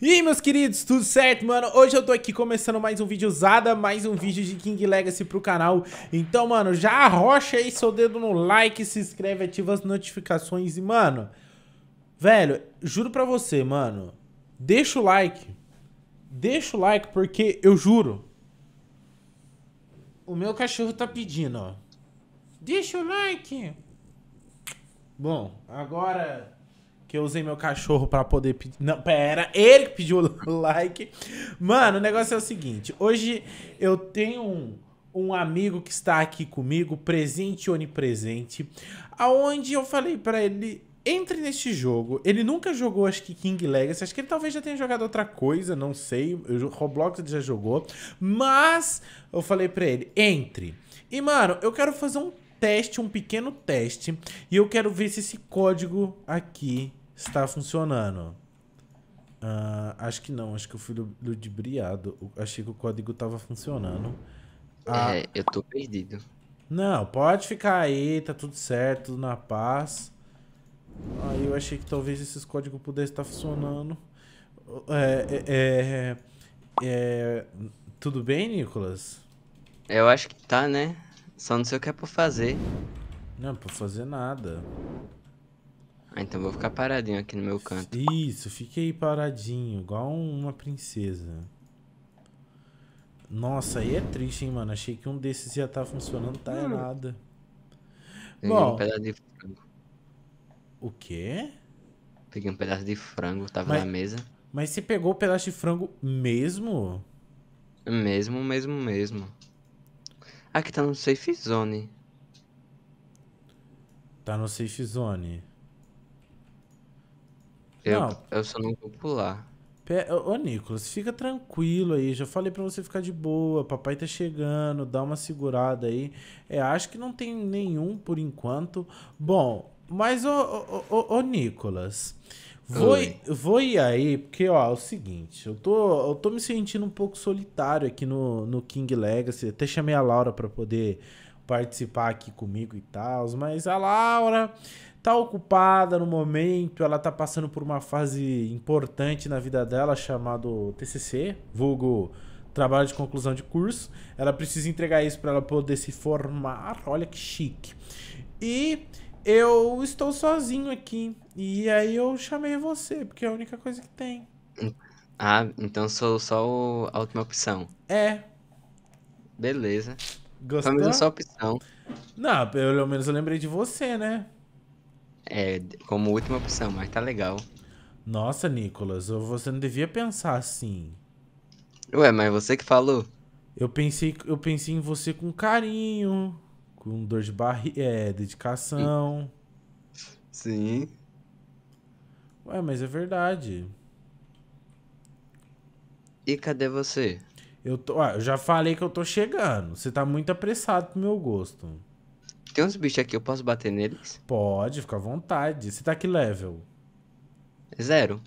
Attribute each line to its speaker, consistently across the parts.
Speaker 1: E aí, meus queridos, tudo certo, mano? Hoje eu tô aqui começando mais um vídeo usada, mais um vídeo de King Legacy pro canal. Então, mano, já arrocha aí seu dedo no like, se inscreve, ativa as notificações e, mano... Velho, juro pra você, mano, deixa o like. Deixa o like, porque eu juro. O meu cachorro tá pedindo, ó. Deixa o like. Bom, agora que eu usei meu cachorro para poder pedir. Não, pera, ele que pediu o like. Mano, o negócio é o seguinte: hoje eu tenho um, um amigo que está aqui comigo, presente e onipresente, aonde eu falei para ele. Entre neste jogo. Ele nunca jogou, acho que King Legacy. Acho que ele talvez já tenha jogado outra coisa, não sei. Eu, Roblox ele já jogou. Mas eu falei para ele: entre. E, mano, eu quero fazer um teste, um pequeno teste. E eu quero ver se esse código aqui está funcionando. Uh, acho que não, acho que eu fui ludibriado. Achei que o código estava funcionando. Ah, é, eu tô perdido. Não, pode ficar aí, tá tudo certo, tudo na paz. Aí eu achei que talvez esses códigos pudessem estar tá funcionando. É, é, é, é, tudo bem, Nicolas?
Speaker 2: Eu acho que tá, né? Só não sei o que é para fazer. Não, para fazer nada.
Speaker 1: Ah, então vou ficar paradinho aqui no meu canto. Isso, fique aí paradinho, igual uma princesa. Nossa, aí é triste, hein, mano. Achei que um desses ia estar tá funcionando, tá errado. nada. Bom, um
Speaker 2: pedaço de frango. O quê? Peguei um pedaço de frango, tava mas, na mesa.
Speaker 1: Mas você pegou o pedaço de frango mesmo?
Speaker 2: Mesmo, mesmo, mesmo. Aqui tá no safe zone. Tá no safe zone. Eu, não. eu só não vou
Speaker 1: pular. Pé, ô, Nicolas, fica tranquilo aí. Já falei para você ficar de boa. Papai tá chegando, dá uma segurada aí. É, acho que não tem nenhum por enquanto. Bom, mas ô, ô, ô, ô Nicolas, vou, vou ir aí, porque ó, é o seguinte, eu tô, eu tô me sentindo um pouco solitário aqui no, no King Legacy. Até chamei a Laura para poder participar aqui comigo e tal, mas a Laura tá ocupada no momento, ela tá passando por uma fase importante na vida dela chamado TCC, vulgo trabalho de conclusão de curso. Ela precisa entregar isso para ela poder se formar. Olha que chique. E eu estou sozinho aqui. E aí eu chamei você, porque é a única coisa que tem.
Speaker 2: Ah, então sou só a última opção. É. Beleza.
Speaker 1: Gostou? Pelo opção. Não, pelo menos eu lembrei de você, né? É, como última opção, mas tá legal. Nossa, Nicolas, você não devia pensar assim. Ué, mas você que falou. Eu pensei, eu pensei em você com carinho, com dor de barriga, é, dedicação. Sim. Ué, mas é verdade. E cadê você? Eu, tô, ah, eu já falei que eu tô chegando. Você tá muito apressado pro meu gosto. Tem uns bichos aqui, eu posso bater neles? Pode, fica à vontade. Você tá que level? Zero.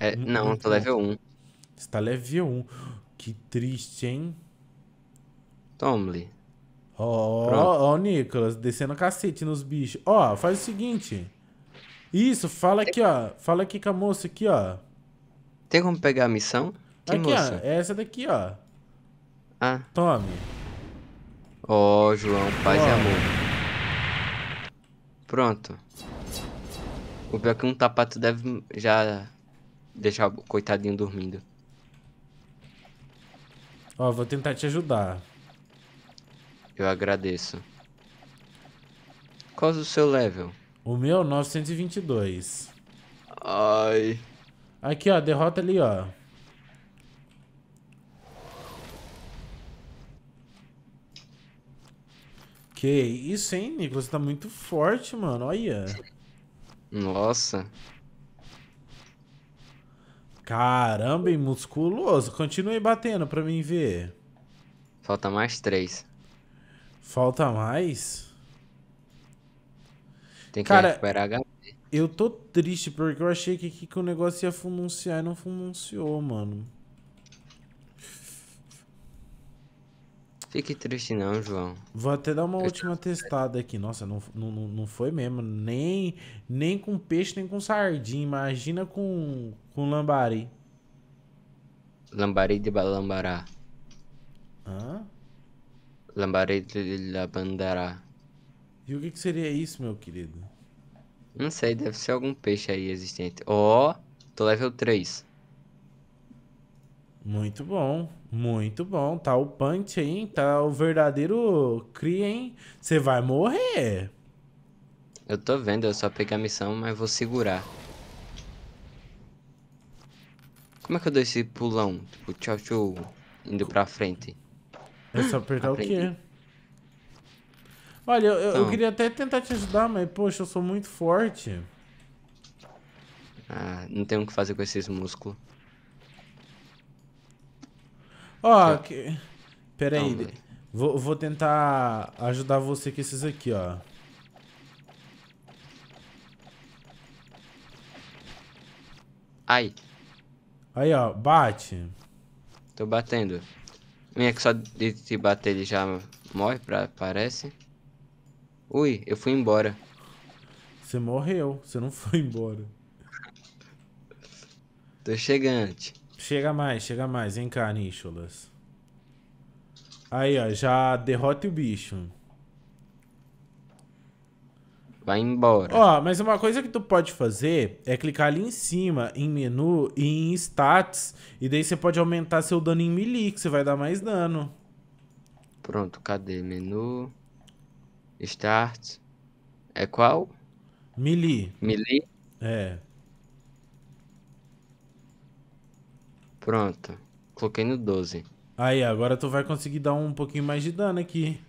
Speaker 1: É, não, tô level 1. Você tá level 1. Que triste, hein? Tomle. Ó, ó, ó, Nicolas, descendo cacete nos bichos. Ó, oh, faz o seguinte. Isso, fala aqui, ó. Fala aqui com a moça aqui, ó. Tem como pegar a missão? Que aqui, moça? ó. É essa daqui, ó. Ah.
Speaker 2: Tome. Ó, oh, João, paz oh. e amor. Pronto. O pior é que um tapato deve já deixar o coitadinho dormindo.
Speaker 1: Ó, oh, vou tentar te ajudar.
Speaker 2: Eu agradeço. Qual é o
Speaker 1: seu level? O meu, 922. É Ai. Aqui, ó, derrota ali, ó. Que isso, hein, Nicolas? Você tá muito forte, mano. Olha. Nossa. Caramba, hein, musculoso. Continue batendo pra mim ver. Falta mais três. Falta mais? Tem que Cara, recuperar HP. Eu tô triste porque eu achei que aqui que o negócio ia funcionar e não funcionou, mano. Fique
Speaker 2: triste não, João.
Speaker 1: Vou até dar uma eu última tô... testada aqui. Nossa, não, não, não foi mesmo. Nem, nem com peixe, nem com sardinha. Imagina com, com lambari.
Speaker 2: Lambari de Balambará. Hã? Lambari de Labandará.
Speaker 1: E o que, que seria isso, meu querido?
Speaker 2: Não sei, deve ser algum peixe aí existente. Ó, oh, tô level 3.
Speaker 1: Muito bom, muito bom. Tá o punch, hein? Tá o verdadeiro cria, hein? Você vai morrer.
Speaker 2: Eu tô vendo, eu só peguei a missão, mas vou segurar. Como é que eu dou esse pulão? Tipo, tchau, tchau, indo pra frente. É só apertar Aprendi. o quê?
Speaker 1: Olha, eu, eu então. queria até tentar te ajudar, mas poxa, eu sou muito forte.
Speaker 2: Ah, não tem o que fazer com esses músculos.
Speaker 1: Ó, oh, que... peraí. aí vou, vou tentar ajudar você com esses aqui, ó. Ai.
Speaker 2: Aí, ó, bate. Tô batendo. Minha que só de te bater ele já morre, pra, parece. Ui, eu fui embora.
Speaker 1: Você morreu, você não foi embora. Tô chegante. Chega mais, chega mais. Vem cá, Nicholas. Aí, ó. Já derrote o bicho. Vai embora. Ó, mas uma coisa que tu pode fazer é clicar ali em cima, em menu e em stats. E daí você pode aumentar seu dano em melee, que você vai dar mais dano.
Speaker 2: Pronto, cadê? Menu. Start. É qual? Melee. Melee? É. Pronto. Coloquei no 12.
Speaker 1: Aí, agora tu vai conseguir dar um pouquinho mais de dano aqui.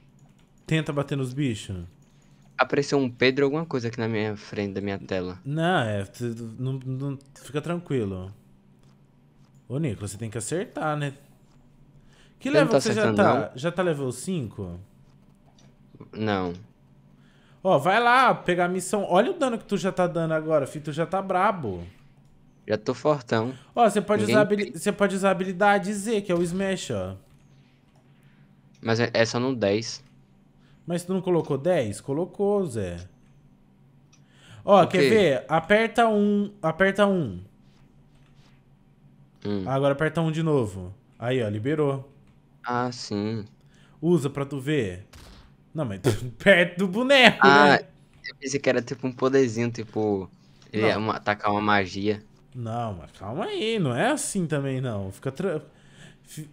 Speaker 1: Tenta bater nos bichos. Apareceu um Pedro
Speaker 2: alguma coisa aqui na minha frente da minha tela.
Speaker 1: Não, é. Não, não, fica tranquilo. Ô, Nico, você tem que acertar, né?
Speaker 2: Que eu level você já tá?
Speaker 1: Não. Já tá level 5? Não. Ó, vai lá pegar a missão. Olha o dano que tu já tá dando agora, filho. Tu já tá brabo. Já tô fortão. Ó, você pode, Ninguém... usar, pode usar a habilidade Z, que é o Smash, ó.
Speaker 2: Mas é, é só no
Speaker 1: 10. Mas tu não colocou 10? Colocou, Zé. Ó, okay. quer ver? Aperta 1. Um, aperta 1. Um. Hum. Agora aperta 1 um de novo. Aí, ó, liberou. Ah, sim. Usa pra tu ver. Não, mas perto do boneco, ah, né?
Speaker 2: Eu pensei que era tipo um poderzinho, tipo... Ele é ia atacar uma magia.
Speaker 1: Não, mas calma aí, não é assim também não. Fica tra...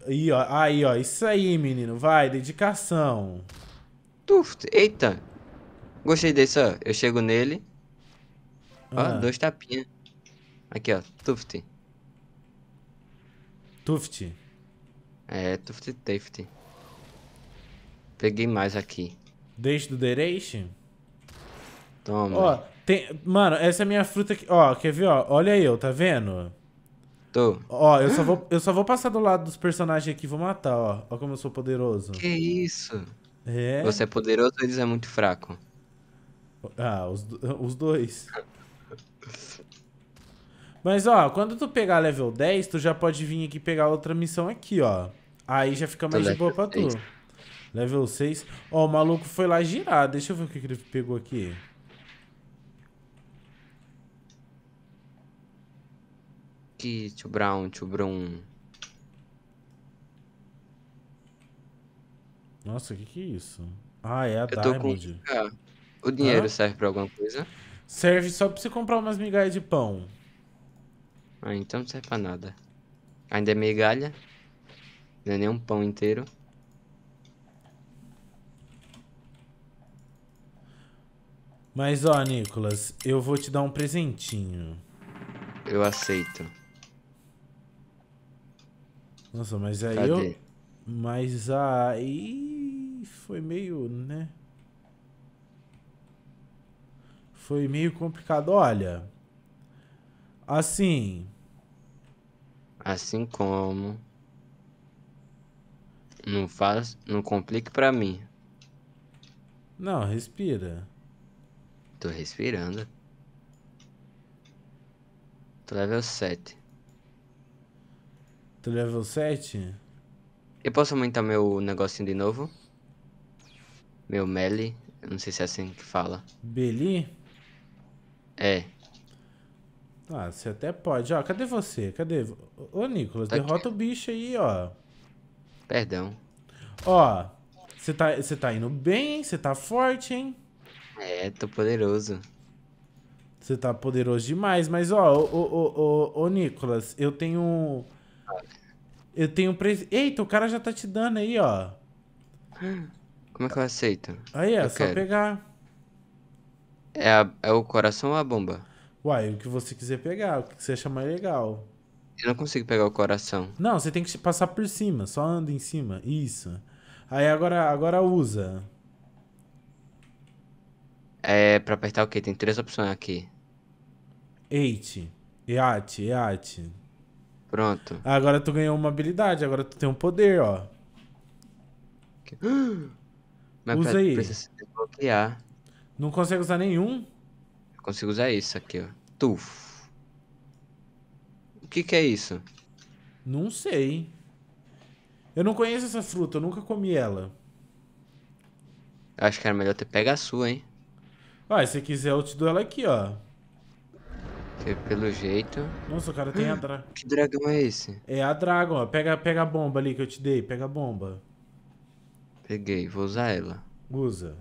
Speaker 1: Aí, ó, aí, ó, isso aí, menino, vai, dedicação. Tuft, eita. Gostei desse, ó.
Speaker 2: Eu chego nele. Ó, ah. dois tapinhas. Aqui, ó, tuft. Tuft. É, tuft, tuft.
Speaker 1: Peguei mais aqui. Desde o Deration? Toma. Ó, tem, mano, essa é a minha fruta que. Ó, quer ver, ó? Olha eu, tá vendo? Tô. Ó, eu só vou, eu só vou passar do lado dos personagens aqui e vou matar, ó. Ó como eu sou poderoso. Que isso?
Speaker 2: É. Você é poderoso ou eles é muito fraco?
Speaker 1: Ah, os, os dois. Mas, ó, quando tu pegar level 10, tu já pode vir aqui pegar outra missão aqui, ó. Aí já fica mais de boa pra 6. tu. Level 6. Ó, o maluco foi lá girar. Deixa eu ver o que ele pegou aqui.
Speaker 2: que tio Brown, tio Brown.
Speaker 1: Nossa, o que, que é isso? Ah, é a eu Diamond. Com... Ah, o dinheiro ah? serve pra alguma coisa? Serve só pra você comprar umas migalhas de pão. Ah, então
Speaker 2: não serve pra nada. Ainda é migalha. Não é nem um pão inteiro.
Speaker 1: Mas ó, Nicolas, eu vou te dar um presentinho. Eu aceito. Nossa, mas aí Cadê? eu. Mas aí foi meio, né? Foi meio complicado. Olha. Assim.
Speaker 2: Assim como.
Speaker 1: Não faz.
Speaker 2: Não complique pra mim.
Speaker 1: Não, respira.
Speaker 2: Tô respirando. Tô level 7.
Speaker 1: Tá level 7?
Speaker 2: Eu posso aumentar meu negocinho de novo? Meu melee? Não sei se é assim que fala.
Speaker 1: Beli? É. Ah, você até pode. Ó, cadê você? Cadê? Ô, Nicolas, tá derrota aqui. o bicho aí, ó. Perdão. Ó, você tá, tá indo bem, você tá forte, hein? É, tô poderoso. Você tá poderoso demais, mas ó, ô, ô, ô, ô, Nicolas, eu tenho eu tenho preço. Eita, o cara já tá te dando aí, ó.
Speaker 2: Como é que eu aceito? Aí, é eu só quero. pegar. É, a, é o coração ou a bomba?
Speaker 1: Uai, o que você quiser pegar, o que você achar mais legal.
Speaker 2: Eu não consigo pegar o coração.
Speaker 1: Não, você tem que passar por cima, só anda em cima. Isso. Aí agora, agora usa.
Speaker 2: É pra apertar o quê? Tem três opções aqui. Eite,
Speaker 1: eate, eate. Pronto. Agora tu ganhou uma habilidade, agora tu tem um poder, ó. Mas Usa aí. desbloquear. Não consegue usar
Speaker 2: nenhum? Eu consigo usar isso aqui, ó. Tuf. O que que é isso?
Speaker 1: Não sei. Eu não conheço essa fruta, eu nunca comi ela.
Speaker 2: Eu acho que era melhor ter pego a sua, hein?
Speaker 1: Ah, se quiser eu te dou ela aqui, ó.
Speaker 2: Porque pelo jeito.
Speaker 1: Nossa, o cara tem a dragão.
Speaker 2: Que dragão é esse?
Speaker 1: É a dragão, ó. Pega, pega a bomba ali que eu te dei. Pega a bomba. Peguei, vou usar ela. Usa.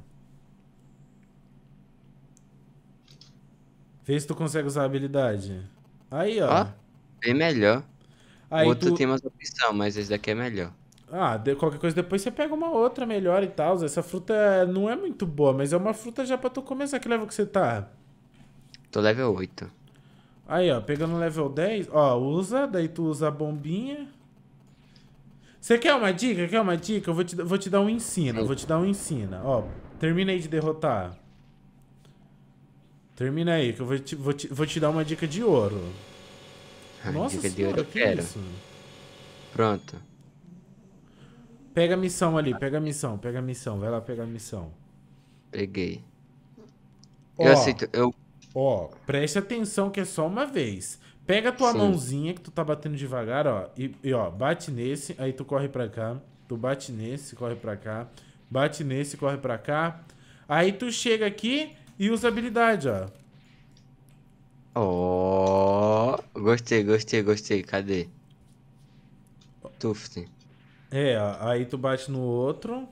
Speaker 1: Vê se tu consegue usar a habilidade. Aí, ó. Ó, bem
Speaker 2: melhor. Aí o outro tu... tem mais opção, mas esse daqui é melhor.
Speaker 1: Ah, de, qualquer coisa depois você pega uma outra melhor e tal. Essa fruta é, não é muito boa, mas é uma fruta já pra tu começar. Que level que você tá?
Speaker 2: Tô level 8.
Speaker 1: Aí, ó, pegando level 10, ó, usa, daí tu usa a bombinha. Você quer uma dica? Quer uma dica? Eu vou te, vou te dar um ensino, vou te dar um ensino. Ó, terminei de derrotar. Termina aí, que eu vou te, vou te, vou te dar uma dica de ouro. Ai, Nossa dica senhora, de ouro eu que quero. É isso? Pronto. Pega a missão ali, pega a missão, pega a missão. Vai lá pegar a missão. Peguei. Ó, eu aceito, eu Ó, preste atenção que é só uma vez. Pega tua Sim. mãozinha que tu tá batendo devagar, ó, e, e, ó, bate nesse, aí tu corre pra cá, tu bate nesse, corre pra cá, bate nesse, corre pra cá. Aí tu chega aqui e usa habilidade, ó.
Speaker 2: Ó, oh, gostei, gostei, gostei. Cadê? Tuft.
Speaker 1: É, aí tu bate no outro.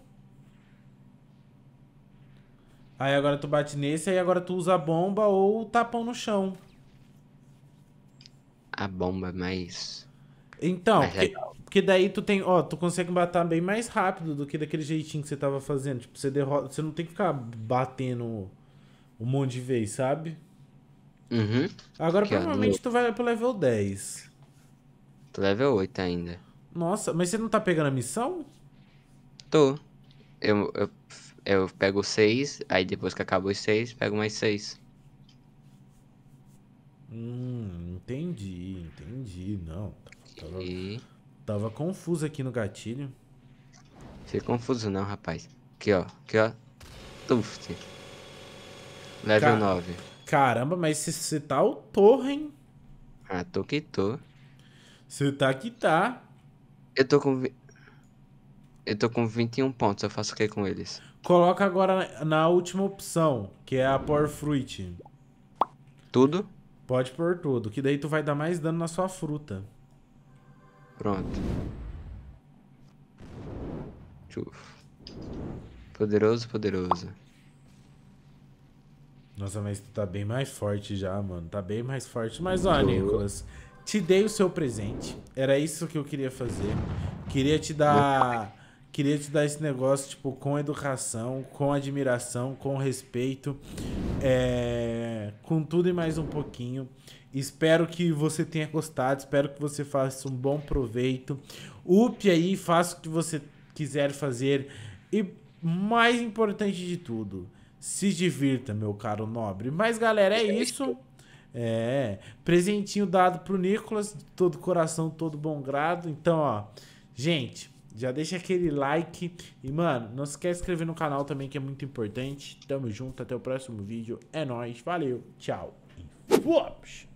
Speaker 1: Aí agora tu bate nesse, aí agora tu usa a bomba ou o tapão no chão. A bomba é mais. Então, mais porque, porque, daí tu tem. Ó, tu consegue matar bem mais rápido do que daquele jeitinho que você tava fazendo. Tipo, você derrota. Você não tem que ficar batendo um monte de vez, sabe? Uhum. Agora porque provavelmente eu... tu vai pro level 10.
Speaker 2: Tô level 8 ainda.
Speaker 1: Nossa, mas você não tá pegando a missão?
Speaker 2: Tô eu, eu, eu pego seis, aí depois que acabou os seis, pego mais
Speaker 1: seis. Hum, entendi, entendi. Não, tava, e... tava confuso aqui no gatilho. Fiquei
Speaker 2: confuso não, rapaz. Aqui, ó, aqui, ó. Tuft. Level Car... 9.
Speaker 1: Caramba, mas você tá o torre, hein? Ah, tô que tô. Você tá que tá. Eu tô com eu tô com
Speaker 2: 21 pontos, eu faço o que com eles?
Speaker 1: Coloca agora na última opção, que é a Power Fruit. Tudo? Pode pôr tudo, que daí tu vai dar mais dano na sua fruta. Pronto. Tchuf.
Speaker 2: Poderoso, poderoso.
Speaker 1: Nossa, mas tu tá bem mais forte já, mano. Tá bem mais forte. Mas ó, Nicolas, te dei o seu presente. Era isso que eu queria fazer. Queria te dar queria te dar esse negócio, tipo, com educação, com admiração, com respeito, é, com tudo e mais um pouquinho. Espero que você tenha gostado, espero que você faça um bom proveito. Up aí, faça o que você quiser fazer. E mais importante de tudo, se divirta, meu caro nobre. Mas, galera, é, é isso. É. Presentinho dado pro Nicolas, todo coração, todo bom grado. Então, ó, gente, já deixa aquele like. E, mano, não se esquece de inscrever no canal também, que é muito importante. Tamo junto, até o próximo vídeo. É nóis, valeu, tchau. E fomos!